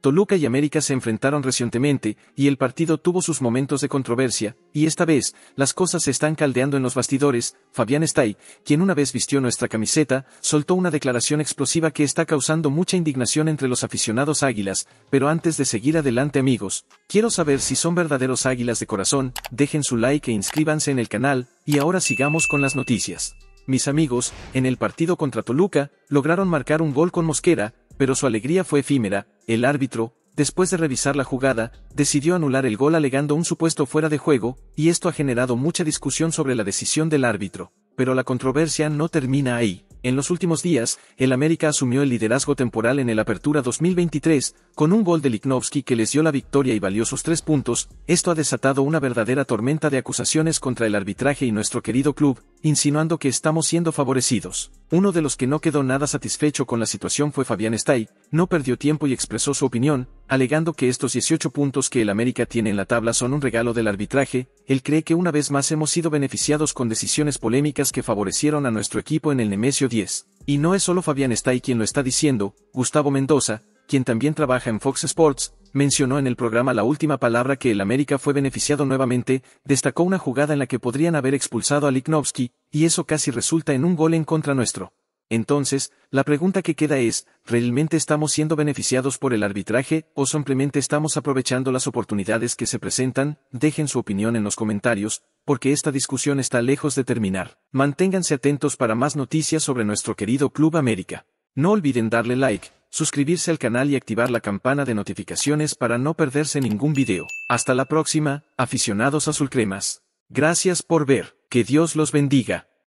Toluca y América se enfrentaron recientemente, y el partido tuvo sus momentos de controversia, y esta vez, las cosas se están caldeando en los bastidores, Fabián Stay, quien una vez vistió nuestra camiseta, soltó una declaración explosiva que está causando mucha indignación entre los aficionados águilas, pero antes de seguir adelante amigos, quiero saber si son verdaderos águilas de corazón, dejen su like e inscríbanse en el canal, y ahora sigamos con las noticias. Mis amigos, en el partido contra Toluca, lograron marcar un gol con Mosquera, pero su alegría fue efímera, el árbitro, después de revisar la jugada, decidió anular el gol alegando un supuesto fuera de juego, y esto ha generado mucha discusión sobre la decisión del árbitro. Pero la controversia no termina ahí. En los últimos días, el América asumió el liderazgo temporal en el Apertura 2023, con un gol de Lichnowsky que les dio la victoria y valió sus tres puntos, esto ha desatado una verdadera tormenta de acusaciones contra el arbitraje y nuestro querido club, insinuando que estamos siendo favorecidos. Uno de los que no quedó nada satisfecho con la situación fue Fabián Stay, no perdió tiempo y expresó su opinión, alegando que estos 18 puntos que el América tiene en la tabla son un regalo del arbitraje, él cree que una vez más hemos sido beneficiados con decisiones polémicas que favorecieron a nuestro equipo en el Nemesio 10. Y no es solo Fabián Stay quien lo está diciendo, Gustavo Mendoza, quien también trabaja en Fox Sports, mencionó en el programa la última palabra que el América fue beneficiado nuevamente, destacó una jugada en la que podrían haber expulsado a Lichnowsky, y eso casi resulta en un gol en contra nuestro. Entonces, la pregunta que queda es, ¿realmente estamos siendo beneficiados por el arbitraje o simplemente estamos aprovechando las oportunidades que se presentan? Dejen su opinión en los comentarios, porque esta discusión está lejos de terminar. Manténganse atentos para más noticias sobre nuestro querido Club América. No olviden darle like, suscribirse al canal y activar la campana de notificaciones para no perderse ningún video. Hasta la próxima, aficionados azulcremas. Gracias por ver, que Dios los bendiga.